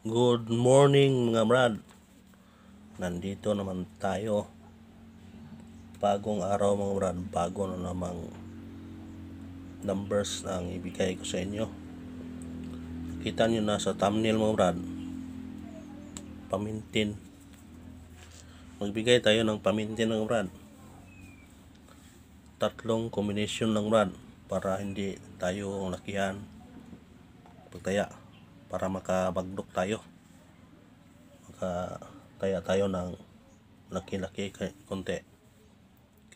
Good morning mga brad Nandito naman tayo Bagong araw mga brad Bago na namang Numbers ang ibigay ko sa inyo Kita nyo na sa thumbnail mga brad Pamintin Magbigay tayo ng pamintin mga brad Tatlong combination ng brad Para hindi tayo nakihan Pagtaya para makabagdok tayo makataya tayo ng laki-laki konti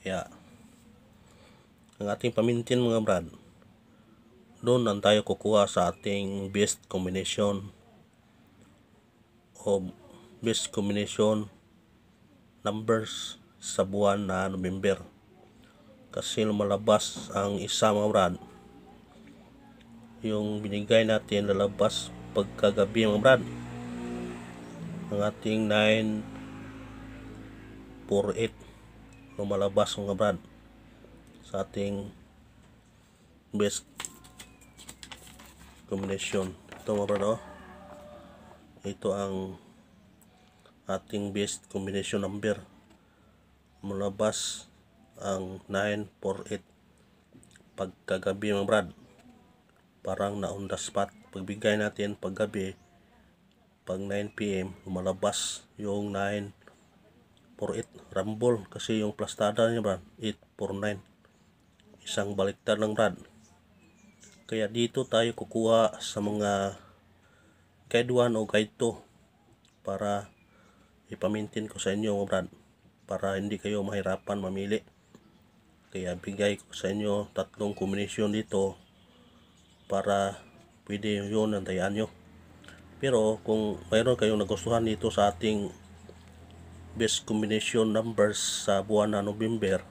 kaya ang ating pamintin mga brad doon lang tayo kukuha sa ating best combination o best combination numbers sa buwan na November kasi lumalabas ang isa mga brad yung binigay natin lalabas pagkagabi mga brad ang ating 948 lumalabas mga brad sa ating best combination ito mga brad oh. ito ang ating best combination number malabas ang 948 pagkagabi mga brad parang na on the spot. Pagbigay natin paggabi, pag 9pm, lumalabas yung 948 rumble kasi yung plastada niya brad, 849. Isang baliktad ng brad. Kaya dito tayo kukuha sa mga guide 1 o guide 2 para ipamintin ko sa inyo mga brad para hindi kayo mahirapan mamili. Kaya bigay ko sa inyo tatlong combination dito para pwede yun nandayan nyo pero kung mayroon kayong nagustuhan nito sa ating best combination numbers sa buwan na November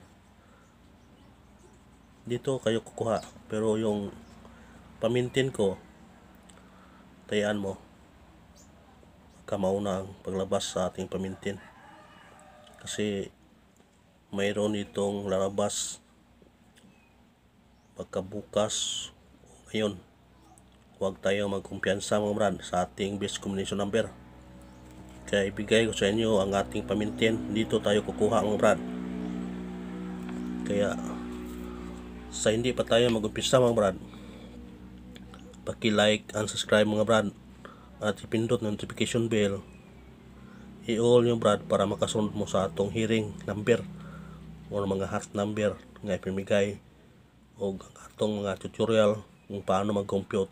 dito kayo kukuha pero yung pamintin ko tayaan mo kamao na ang paglabas sa ating pamintin kasi mayroon itong lalabas pagkabukas Ayun. Huwag tayong magkumpiyansa mga brad sa ating base combination number. Kaya ibigay ko sa inyo ang ating pamintin. Dito tayo kukuha mga brad. Kaya sa hindi pa tayo magumpisa mga brad. Paki-like and subscribe mga brad. At ipindot notification bell. I-all yung brad para makasunod mo sa atong hearing number o mga heart number nga ipimigay o atong mga tutorial kung paano mag-compute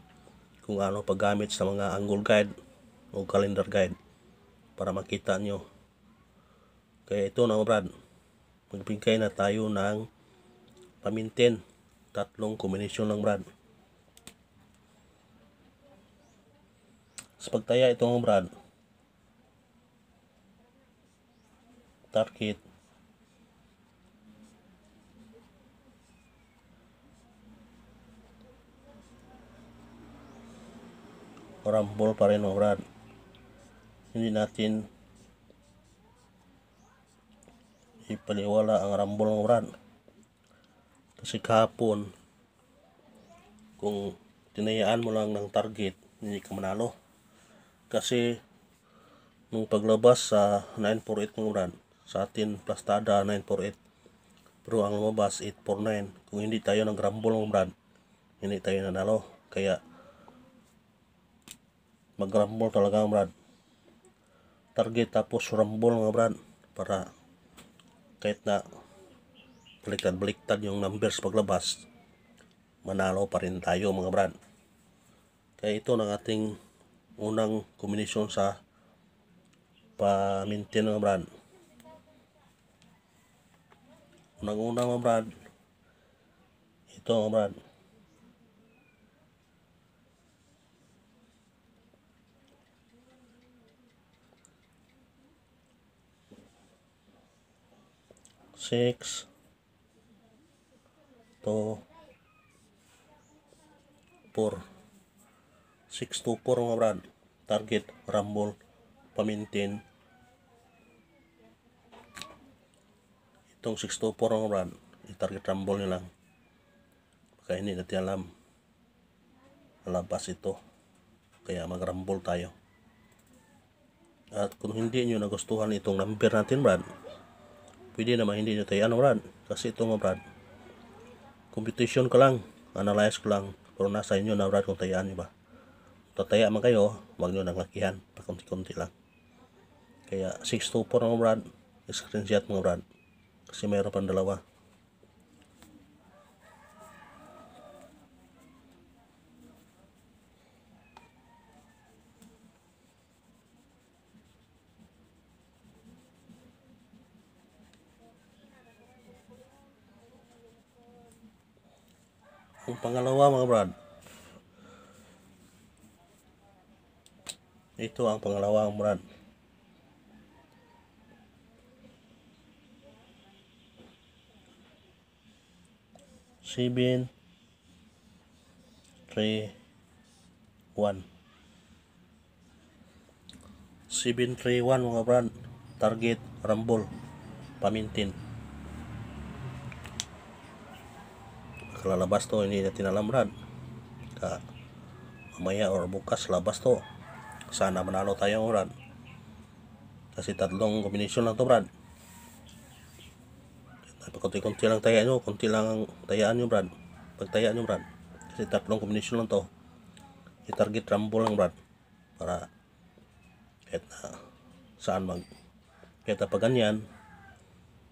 kung ano paggamit sa mga angle guide o calendar guide para makita nyo kaya ito na oh, brad magbigay na tayo ng pamintin tatlong kombinasyon ng brad sa pagtaya itong oh, brad target rumble pa rin o rod hindi natin ipaliwala ang rambol ng rod kasi kahapon kung tinayaan mo lang ng target hindi ka manalo kasi nung paglabas sa 948 ng rod sa atin plastada 948 pero ang lumabas 849 kung hindi tayo ng rambol ng rod hindi tayo nanalo kaya magrambol talaga brad target tapos rambol mga brad para kahit na baliktad baliktad yung numbers paglabas manalo pa rin tayo mga brad kaya ito ng ating unang kombinasyon sa pa-maintain mga brad unang-una mga brad ito mga brad 6 to 4 6 to 4 mga brad target rumble pamintin itong 6 to 4 mga brad target rumble nyo lang baka hindi natin alam labas ito kaya mag rumble tayo at kung hindi nyo nagustuhan itong number natin brad pwede naman hindi nyo tayo anong rad kasi ito mga brad competition ko lang analyze ko lang pero nasa inyo na rad kung tayaan nyo ba tataya man kayo wag nyo nang lakihan pakunti-kunti lang kaya 624 mga brad screenshot mga brad kasi mayroon pang dalawa Yung pangalawa mga brad. Ito ang pangalawa mga brad. Seven, three, one. Seven, three, one mga brad. Target, rambol, pamintin. lalabas to hindi natin alamrad ka mamaya or bukas labas to sana manalo tayo rad kasi tatlong kombinasyon lang to rad kunti-kunti lang tayaan nyo kunti lang tayaan nyo brad pagtayaan nyo brad kasi tatlong combination lang to i-target lang rad para kahit na saan mag kahit na pag ganyan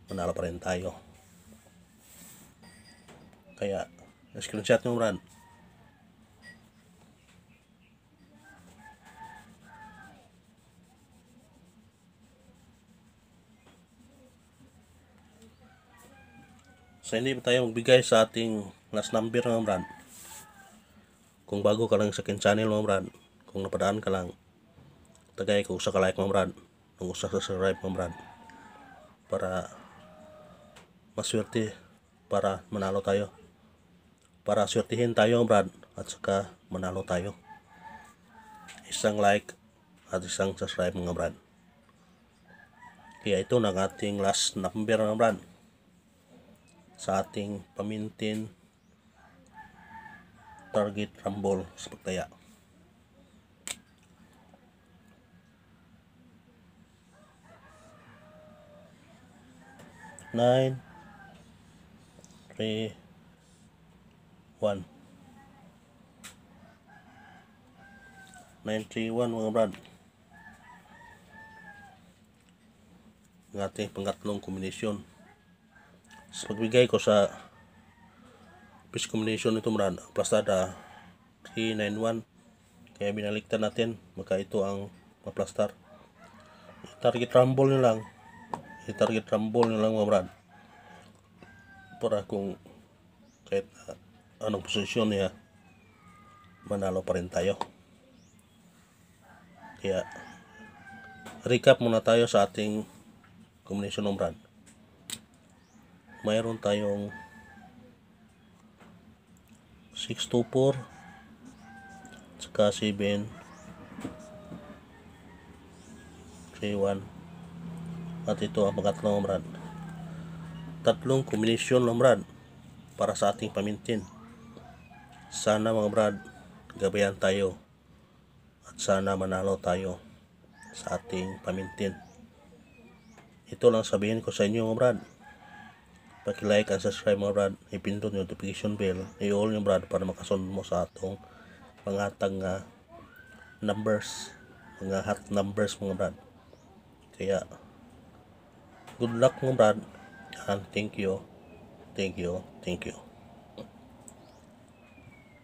manalo pa rin tayo kaya screenshot yung run So hindi pa tayo magbigay sa ating last number ng brand. Kung bago ka lang sa akin channel mga brand, kung napadaan ka lang, tagay ko usa ka like mga brand, kung usa subscribe mga brand, para maswerte para manalo tayo para swertihin tayo Brad at saka manalo tayo isang like at isang subscribe mga Brad kaya ito ng ating last number mga Brad sa ating pamintin target rumble sa pagtaya nine three 931 931 mga brad ang ating pangatlong kombinasyon sa pagbigay ko sa fish combination nito brad ang plastada 391 kaya binaliktan natin maka ito ang maplastar target rumble na lang i-target rumble na lang mga brad para kung kahit uh, anong posisyon niya manalo pa rin tayo kaya recap muna tayo sa ating combination ng brand mayroon tayong 624 saka 7 31 at ito ang pangatlong brand tatlong combination ng brand para sa ating pamintin sana mga brad, gabayan tayo at sana manalo tayo sa ating pamintin. Ito lang sabihin ko sa inyo mga brad. Paki-like and subscribe mga brad. Ipindot yung notification bell. I-all yung brad para makasunod mo sa atong mga tanga ah, numbers. Mga hot numbers mga brad. Kaya, good luck mga brad. And thank you. Thank you. Thank you.